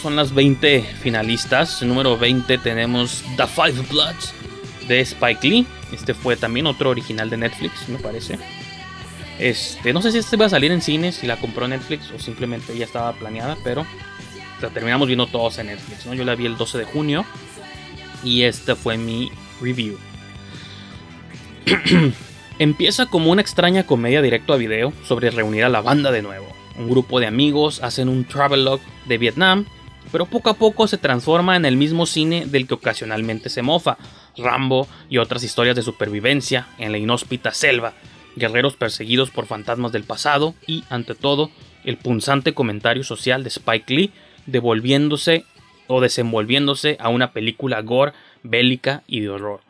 son las 20 finalistas. Número 20 tenemos The Five Bloods de Spike Lee. Este fue también otro original de Netflix, me parece. Este, no sé si este va a salir en cines, si la compró Netflix o simplemente ya estaba planeada, pero la terminamos viendo todos en Netflix, ¿no? Yo la vi el 12 de junio y esta fue mi review. Empieza como una extraña comedia directo a video sobre reunir a la banda de nuevo. Un grupo de amigos hacen un travelogue de Vietnam pero poco a poco se transforma en el mismo cine del que ocasionalmente se mofa, Rambo y otras historias de supervivencia en la inhóspita selva, guerreros perseguidos por fantasmas del pasado y, ante todo, el punzante comentario social de Spike Lee devolviéndose o desenvolviéndose a una película gore, bélica y de horror.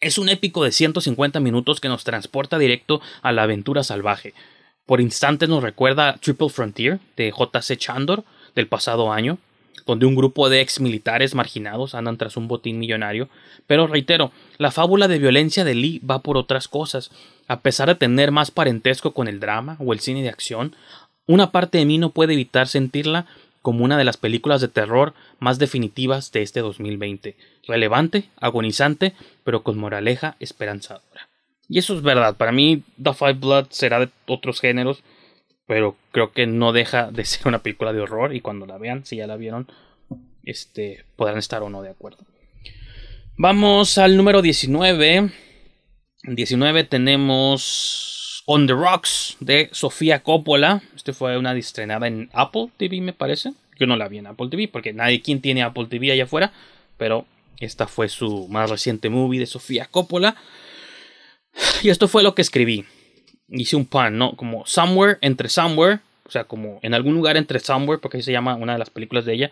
Es un épico de 150 minutos que nos transporta directo a la aventura salvaje. Por instantes nos recuerda Triple Frontier de J.C. Chandor, del pasado año, donde un grupo de ex militares marginados andan tras un botín millonario. Pero reitero, la fábula de violencia de Lee va por otras cosas. A pesar de tener más parentesco con el drama o el cine de acción, una parte de mí no puede evitar sentirla como una de las películas de terror más definitivas de este 2020. Relevante, agonizante, pero con moraleja esperanzadora. Y eso es verdad, para mí The Five Blood será de otros géneros, pero creo que no deja de ser una película de horror y cuando la vean, si ya la vieron, este, podrán estar o no de acuerdo. Vamos al número 19. En 19 tenemos On the Rocks de Sofía Coppola. Este fue una estrenada en Apple TV, me parece. Yo no la vi en Apple TV porque nadie quien tiene Apple TV allá afuera, pero esta fue su más reciente movie de Sofía Coppola. Y esto fue lo que escribí hice un pan, ¿no? Como Somewhere, entre Somewhere, o sea, como en algún lugar entre Somewhere, porque ahí se llama una de las películas de ella.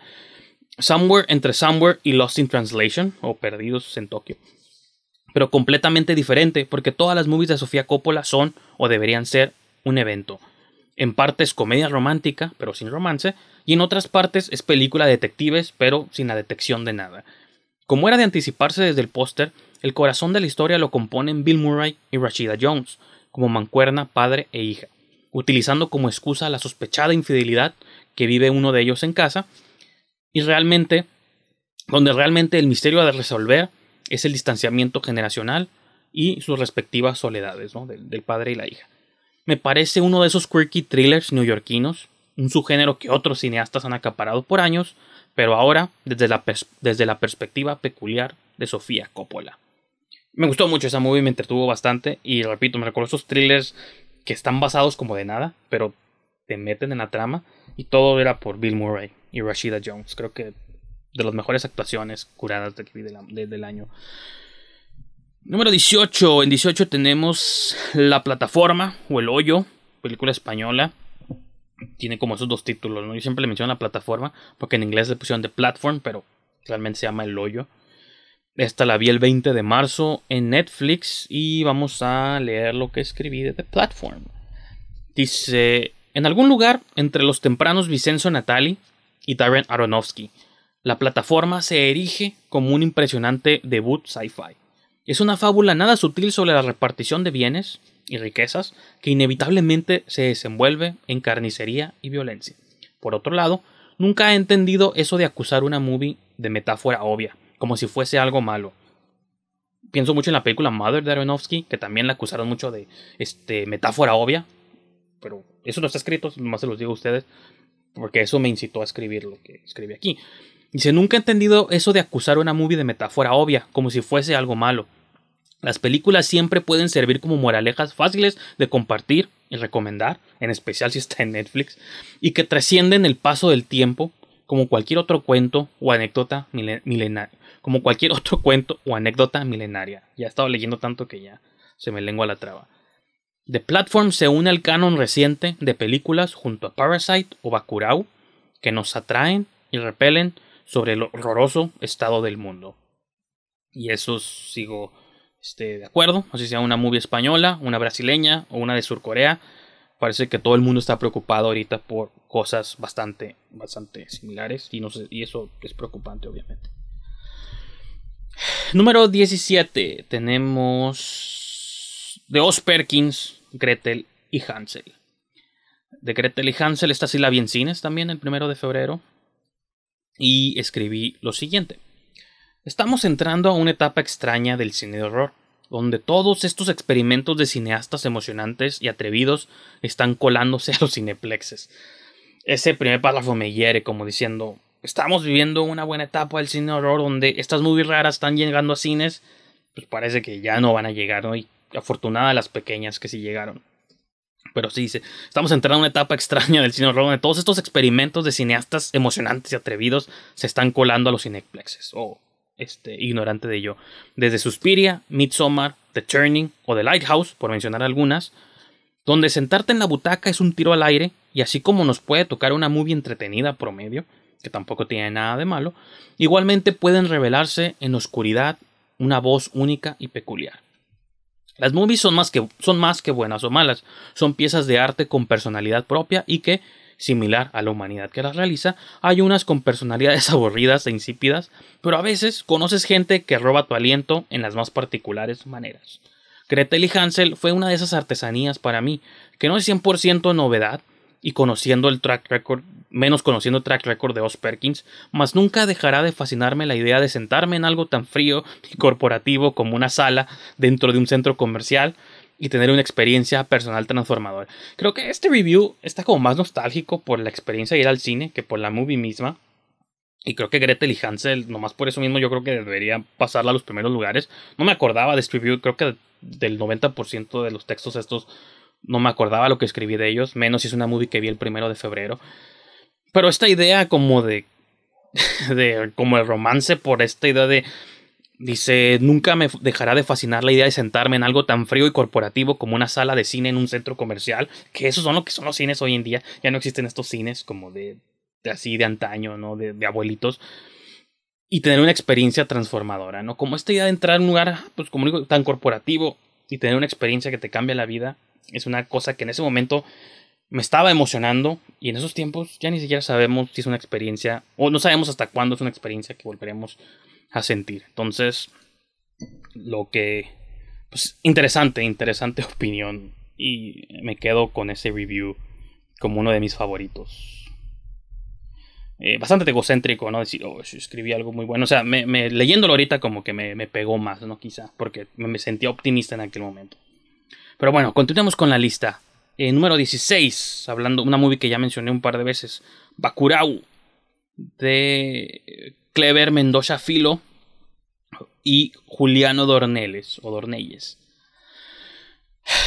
Somewhere entre Somewhere y Lost in Translation, o Perdidos en Tokio. Pero completamente diferente, porque todas las movies de Sofía Coppola son o deberían ser un evento. En partes comedia romántica, pero sin romance, y en otras partes es película de detectives, pero sin la detección de nada. Como era de anticiparse desde el póster, el corazón de la historia lo componen Bill Murray y Rashida Jones, como mancuerna, padre e hija, utilizando como excusa la sospechada infidelidad que vive uno de ellos en casa y realmente, donde realmente el misterio de resolver es el distanciamiento generacional y sus respectivas soledades del, padre y la hija. Me parece uno de esos quirky thrillers neoyorquinos, un subgénero que otros cineastas han acaparado por años, pero ahora desde la, desde la perspectiva peculiar de Sofía Coppola me gustó mucho esa movie, me entretuvo bastante. Y repito, me recuerdo esos thrillers que están basados como de nada, pero te meten en la trama. Y todo era por Bill Murray y Rashida Jones. Creo que de las mejores actuaciones curadas de del, año. Número 18. En 18 tenemos La Plataforma o El Hoyo, película española. Tiene como esos dos títulos, ¿no? Yo siempre le menciono La Plataforma porque en inglés le pusieron de Platform, pero realmente se llama El Hoyo. Esta la vi el 20 de marzo en Netflix y vamos a leer lo que escribí de The Platform. Dice, en algún lugar entre los tempranos Vicenzo Natali y Darren Aronofsky, la plataforma se erige como un impresionante debut sci-fi. Es una fábula nada sutil sobre la repartición de bienes y riquezas que inevitablemente se desenvuelve en carnicería y violencia. Por otro lado, nunca he entendido eso de acusar una movie de metáfora obvia como si fuese algo malo. Pienso mucho en la película Mother de Aronofsky, que también la acusaron mucho de este, metáfora obvia, pero eso no está escrito, nomás se los digo a ustedes, porque eso me incitó a escribir lo que escribe aquí. Dice, nunca he entendido eso de acusar una movie de metáfora obvia, como si fuese algo malo. Las películas siempre pueden servir como moralejas fáciles de compartir y recomendar, en especial si está en Netflix, y que trascienden el paso del tiempo, como cualquier otro cuento o anécdota milenaria como cualquier otro cuento o anécdota milenaria. Ya he estado leyendo tanto que ya se me lengua la traba. The Platform se une al canon reciente de películas junto a Parasite o Bakurao que nos atraen y repelen sobre el horroroso estado del mundo. Y eso sigo este, de acuerdo, no sé sea una movie española, una brasileña o una de Surcorea. Parece que todo el mundo está preocupado ahorita por cosas bastante, bastante similares y, y eso es preocupante obviamente. Número 17 tenemos de Os Perkins, Gretel y Hansel. De Gretel y Hansel está vi bien cines también el primero de febrero. Y escribí lo siguiente. Estamos entrando a una etapa extraña del cine de horror, donde todos estos experimentos de cineastas emocionantes y atrevidos están colándose a los cineplexes. Ese primer párrafo me hiere como diciendo, estamos viviendo una buena etapa del cine horror donde estas movies raras están llegando a cines, pues parece que ya no van a llegar, hoy Y afortunada las pequeñas que sí llegaron. Pero sí, estamos entrando en una etapa extraña del cine horror donde todos estos experimentos de cineastas emocionantes y atrevidos se están colando a los cineplexes. O, oh, este, ignorante de yo. Desde Suspiria, Midsommar, The Turning o The Lighthouse, por mencionar algunas, donde sentarte en la butaca es un tiro al aire y así como nos puede tocar una movie entretenida promedio, que tampoco tiene nada de malo, igualmente pueden revelarse en oscuridad una voz única y peculiar. Las movies son más, que, son más que buenas o malas, son piezas de arte con personalidad propia y que, similar a la humanidad que las realiza, hay unas con personalidades aburridas e insípidas, pero a veces conoces gente que roba tu aliento en las más particulares maneras. Gretel y Hansel fue una de esas artesanías para mí, que no es 100% novedad, y conociendo el track record, menos conociendo el track record de Os Perkins, mas nunca dejará de fascinarme la idea de sentarme en algo tan frío y corporativo como una sala dentro de un centro comercial y tener una experiencia personal transformadora. Creo que este review está como más nostálgico por la experiencia de ir al cine que por la movie misma. Y creo que Gretel y Hansel, nomás por eso mismo, yo creo que debería pasarla a los primeros lugares. No me acordaba de este review, creo que del 90% de los textos estos no me acordaba lo que escribí de ellos, menos si es una movie que vi el primero de febrero. Pero esta idea como de, de como el romance por esta idea de dice, nunca me dejará de fascinar la idea de sentarme en algo tan frío y corporativo como una sala de cine en un centro comercial, que esos son lo que son los cines hoy en día, ya no existen estos cines como de, de así de antaño, ¿no? De, abuelitos y tener una experiencia transformadora, ¿no? Como esta idea de entrar en un lugar, pues como digo, tan corporativo y tener una experiencia que te cambia la vida es una cosa que en ese momento me estaba emocionando y en esos tiempos ya ni siquiera sabemos si es una experiencia o no sabemos hasta cuándo es una experiencia que volveremos a sentir. Entonces, lo que... Pues interesante, interesante opinión y me quedo con ese review como uno de mis favoritos. Eh, bastante egocéntrico, ¿no? Decir, oh, escribí algo muy bueno. O sea, me, leyéndolo ahorita como que me, pegó más, ¿no? Quizá, porque me sentía optimista en aquel momento. Pero bueno, continuemos con la lista. Eh, número 16, hablando una movie que ya mencioné un par de veces, Bakurau, de eh, Clever Mendoza Filo y Juliano Dornelles o Dornelles.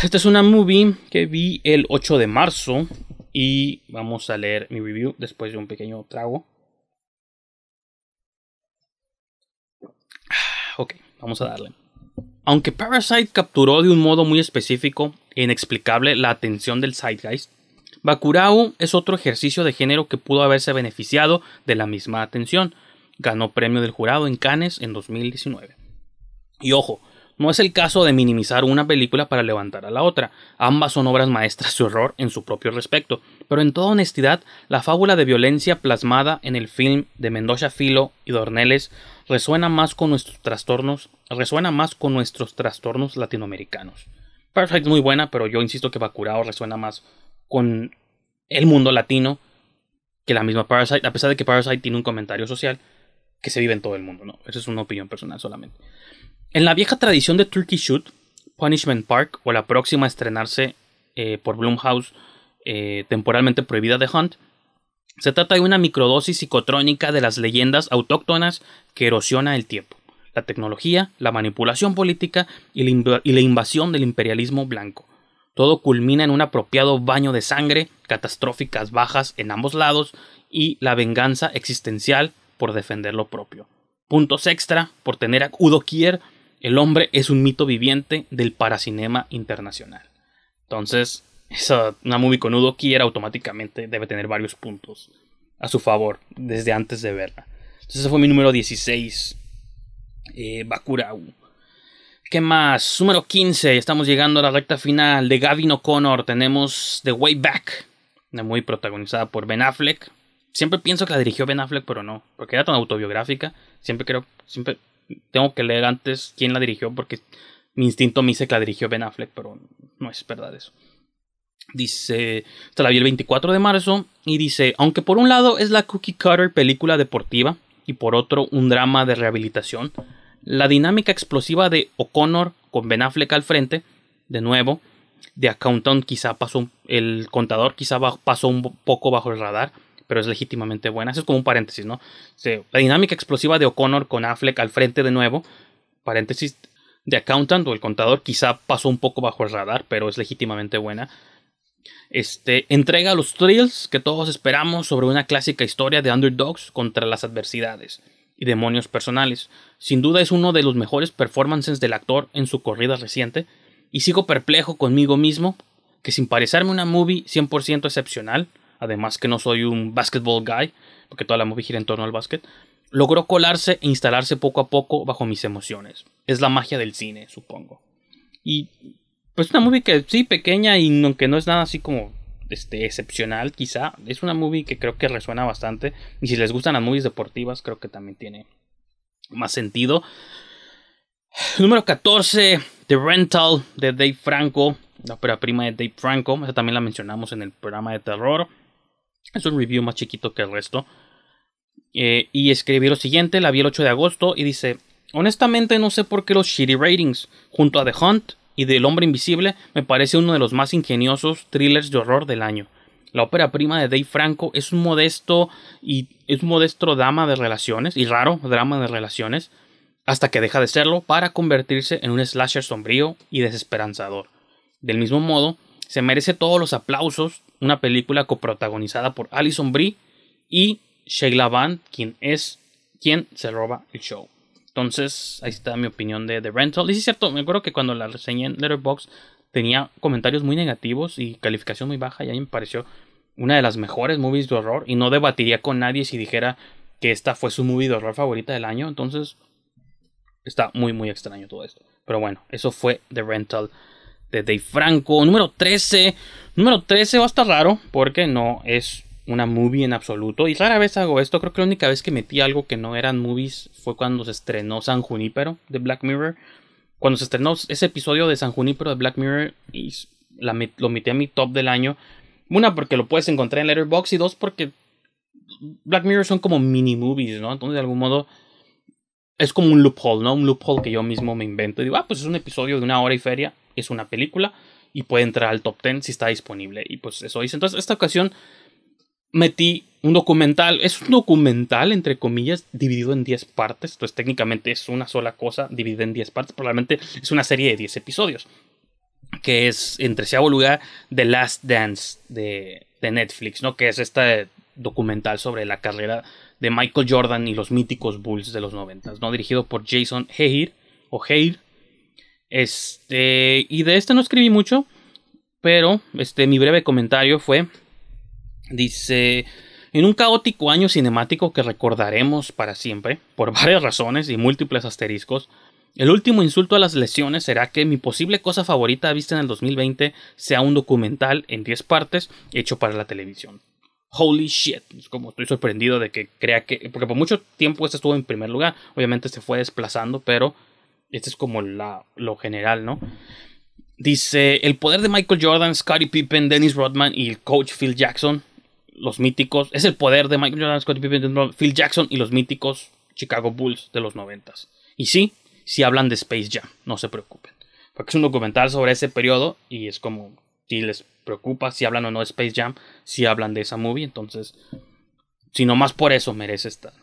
Esta es una movie que vi el 8 de marzo y vamos a leer mi review después de un pequeño trago. Ah, ok, vamos a darle. Aunque Parasite capturó de un modo muy específico e inexplicable la atención del Zeitgeist, Bakurao es otro ejercicio de género que pudo haberse beneficiado de la misma atención. Ganó premio del jurado en Cannes en 2019. Y ojo, no es el caso de minimizar una película para levantar a la otra, ambas son obras maestras de horror en su propio respecto, pero en toda honestidad, la fábula de violencia plasmada en el film de Mendoza Filo y Dorneles resuena más con nuestros trastornos, resuena más con nuestros trastornos latinoamericanos. Perfect muy buena, pero yo insisto que Bakurao resuena más con el mundo latino que la misma Parasite, a pesar de que Parasite tiene un comentario social que se vive en todo el mundo, ¿no? Esa es una opinión personal solamente. En la vieja tradición de Turkey Shoot, Punishment Park o la próxima a estrenarse eh, por Blumhouse eh, temporalmente prohibida de Hunt, se trata de una microdosis psicotrónica de las leyendas autóctonas que erosiona el tiempo, la tecnología, la manipulación política y la, y la invasión del imperialismo blanco. Todo culmina en un apropiado baño de sangre, catastróficas bajas en ambos lados y la venganza existencial por defender lo propio. Puntos extra por tener a Udo Kier el hombre es un mito viviente del paracinema internacional. Entonces, esa, una movie con Udo automáticamente debe tener varios puntos a su favor desde antes de verla. Entonces, ese fue mi número 16, eh, Bakurau. ¿Qué más? Número 15, estamos llegando a la recta final de Gavin O'Connor. Tenemos The Way Back, una protagonizada por Ben Affleck. Siempre pienso que la dirigió Ben Affleck, pero no, porque era tan autobiográfica. Siempre creo, siempre tengo que leer antes quién la dirigió porque mi instinto me dice que la dirigió Ben Affleck, pero no es verdad eso. Dice, se la vi el 24 de marzo y dice, aunque por un lado es la cookie cutter película deportiva y por otro un drama de rehabilitación, la dinámica explosiva de O'Connor con Ben Affleck al frente, de nuevo, de Accountant quizá pasó, el contador quizá pasó un poco bajo el radar, pero es legítimamente buena. Eso es como un paréntesis, ¿no? La dinámica explosiva de O'Connor con Affleck al frente de nuevo, paréntesis, de Accountant o el contador quizá pasó un poco bajo el radar, pero es legítimamente buena. Este, entrega los thrills que todos esperamos sobre una clásica historia de underdogs contra las adversidades y demonios personales. Sin duda es uno de los mejores performances del actor en su corrida reciente y sigo perplejo conmigo mismo que sin parecerme una movie 100% excepcional, además que no soy un basketball guy, porque toda la movie gira en torno al básquet, logró colarse e instalarse poco a poco bajo mis emociones. Es la magia del cine, supongo. Y pues una movie que sí, pequeña y aunque no es nada así como este, excepcional, quizá, es una movie que creo que resuena bastante. Y si les gustan las movies deportivas, creo que también tiene más sentido. Número 14, The Rental de Dave Franco, la ópera prima de Dave Franco. Esa también la mencionamos en el programa de terror. Es un review más chiquito que el resto. Eh, y escribí lo siguiente, la vi el 8 de agosto y dice, honestamente no sé por qué los shitty ratings, junto a The Hunt y del Hombre Invisible, me parece uno de los más ingeniosos thrillers de horror del año. La ópera prima de Dave Franco es un modesto y es un modesto drama de relaciones, y raro drama de relaciones, hasta que deja de serlo para convertirse en un slasher sombrío y desesperanzador. Del mismo modo, se merece todos los aplausos. Una película coprotagonizada por Alison Brie y Sheila Van, quien es quien se roba el show. Entonces, ahí está mi opinión de The Rental. Y sí es cierto, me acuerdo que cuando la reseñé en Letterboxd tenía comentarios muy negativos y calificación muy baja. Y ahí me pareció una de las mejores movies de horror. Y no debatiría con nadie si dijera que esta fue su movie de horror favorita del año. Entonces, está muy, muy extraño todo esto. Pero bueno, eso fue The Rental de Dave Franco. Número 13. Número 13 va a estar raro porque no es una movie en absoluto. Y rara vez hago esto. Creo que la única vez que metí algo que no eran movies fue cuando se estrenó San Junípero de Black Mirror. Cuando se estrenó ese episodio de San Junípero de Black Mirror, y lo metí a mi top del año. Una, porque lo puedes encontrar en Letterboxd. Y dos, porque Black Mirror son como mini movies, ¿no? Entonces, de algún modo, es como un loophole, ¿no? Un loophole que yo mismo me invento. Y digo, ah, pues es un episodio de una hora y feria es una película y puede entrar al top 10 si está disponible. Y pues eso hice. Entonces, esta ocasión metí un documental. Es un documental, entre comillas, dividido en 10 partes. Entonces, técnicamente es una sola cosa dividida en 10 partes. Probablemente es una serie de 10 episodios. Que es, entre treceavo lugar, The Last Dance de, Netflix, ¿no? Que es este documental sobre la carrera de Michael Jordan y los míticos Bulls de los 90, ¿no? Dirigido por Jason Heir, o Heir, este, y de este no escribí mucho, pero este, mi breve comentario fue, dice, en un caótico año cinemático que recordaremos para siempre, por varias razones y múltiples asteriscos, el último insulto a las lesiones será que mi posible cosa favorita vista en el 2020 sea un documental en 10 partes hecho para la televisión. Holy shit, es como estoy sorprendido de que crea que, porque por mucho tiempo este estuvo en primer lugar, obviamente se fue desplazando, pero este es como la, lo general, ¿no? Dice, el poder de Michael Jordan, Scottie Pippen, Dennis Rodman y el coach Phil Jackson, los míticos, es el poder de Michael Jordan, Scottie Pippen, Phil Jackson y los míticos Chicago Bulls de los noventas. Y sí, si hablan de Space Jam, no se preocupen. Porque es un documental sobre ese periodo y es como, si les preocupa si hablan o no de Space Jam, si hablan de esa movie, entonces, si no más por eso merece estar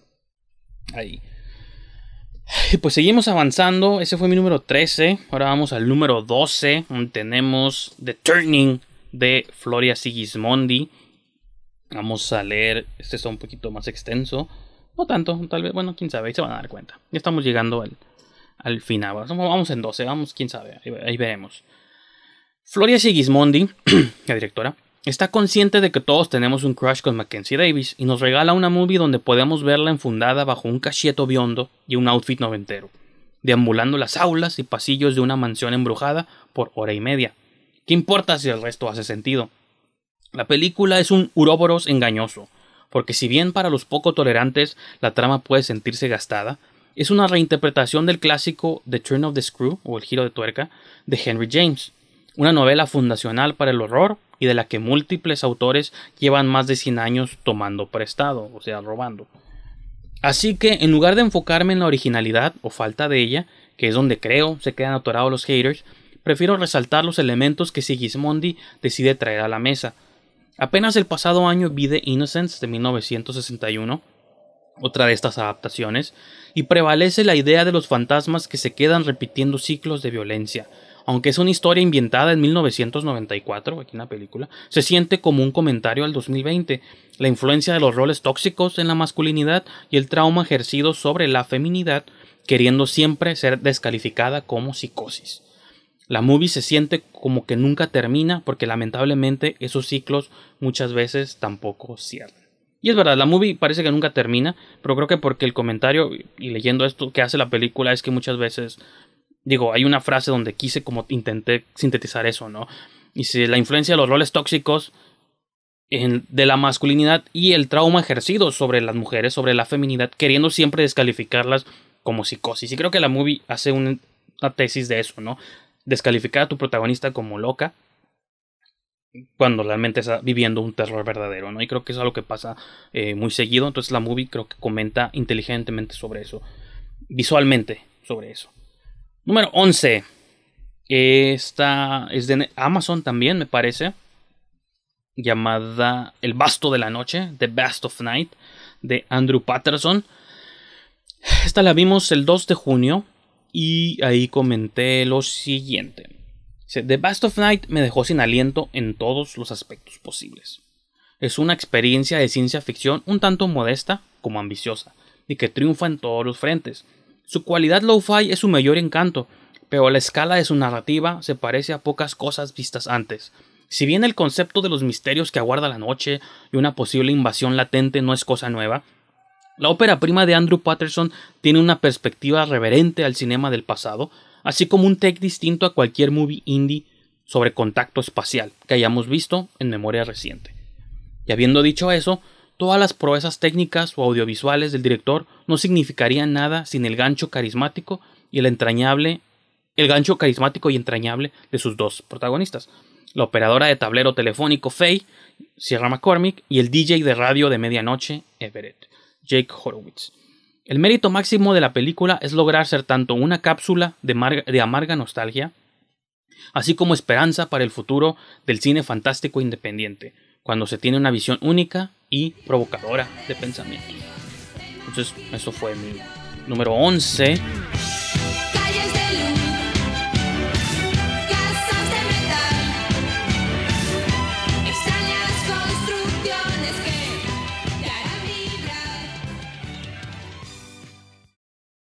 ahí. Pues seguimos avanzando. Ese fue mi número 13. Ahora vamos al número 12. tenemos The Turning de Floria Sigismondi. Vamos a leer. Este es un poquito más extenso. No tanto, tal vez. Bueno, quién sabe. Ahí se van a dar cuenta. Ya estamos llegando al, al final. Vamos en 12. Vamos, quién sabe. ahí veremos. Floria Sigismondi, la directora, Está consciente de que todos tenemos un crush con Mackenzie Davis y nos regala una movie donde podemos verla enfundada bajo un cacheto biondo y un outfit noventero, deambulando las aulas y pasillos de una mansión embrujada por hora y media. ¿Qué importa si el resto hace sentido? La película es un uroboros engañoso, porque si bien para los poco tolerantes la trama puede sentirse gastada, es una reinterpretación del clásico The Turn of the Screw o El Giro de Tuerca de Henry James, una novela fundacional para el horror y de la que múltiples autores llevan más de 100 años tomando prestado, o sea, robando. Así que en lugar de enfocarme en la originalidad o falta de ella, que es donde creo se quedan atorados los haters, prefiero resaltar los elementos que Sigismondi decide traer a la mesa. Apenas el pasado año vi The Innocence de 1961, otra de estas adaptaciones, y prevalece la idea de los fantasmas que se quedan repitiendo ciclos de violencia, aunque es una historia inventada en 1994, aquí en la película, se siente como un comentario al 2020, la influencia de los roles tóxicos en la masculinidad y el trauma ejercido sobre la feminidad, queriendo siempre ser descalificada como psicosis. La movie se siente como que nunca termina porque lamentablemente esos ciclos muchas veces tampoco cierran. Y es verdad, la movie parece que nunca termina, pero creo que porque el comentario y leyendo esto que hace la película es que muchas veces Digo, hay una frase donde quise como intenté sintetizar eso, ¿no? Y si la influencia de los roles tóxicos de la masculinidad y el trauma ejercido sobre las mujeres, sobre la feminidad, queriendo siempre descalificarlas como psicosis. Y creo que la movie hace una tesis de eso, ¿no? Descalificar a tu protagonista como loca cuando realmente está viviendo un terror verdadero, ¿no? Y creo que es algo que pasa eh, muy seguido. Entonces la movie creo que comenta inteligentemente sobre eso, visualmente sobre eso. Número 11. Esta es de Amazon también, me parece. Llamada El Basto de la Noche, The Bast of Night, de Andrew Patterson. Esta la vimos el 2 de junio y ahí comenté lo siguiente. The Bast of Night me dejó sin aliento en todos los aspectos posibles. Es una experiencia de ciencia ficción un tanto modesta como ambiciosa, y que triunfa en todos los frentes, su cualidad lo-fi es su mayor encanto, pero la escala de su narrativa se parece a pocas cosas vistas antes. Si bien el concepto de los misterios que aguarda la noche y una posible invasión latente no es cosa nueva, la ópera prima de Andrew Patterson tiene una perspectiva reverente al cinema del pasado, así como un take distinto a cualquier movie indie sobre contacto espacial que hayamos visto en memoria reciente. Y habiendo dicho eso, Todas las proezas técnicas o audiovisuales del director no significarían nada sin el gancho carismático y entrañable, el gancho carismático y entrañable de sus dos protagonistas, la operadora de tablero telefónico Faye, Sierra McCormick, y el DJ de radio de medianoche, Everett, Jake Horowitz. El mérito máximo de la película es lograr ser tanto una cápsula de amarga nostalgia, así como esperanza para el futuro del cine fantástico independiente, cuando se tiene una visión única y provocadora de pensamiento. Entonces, eso fue mi número 11.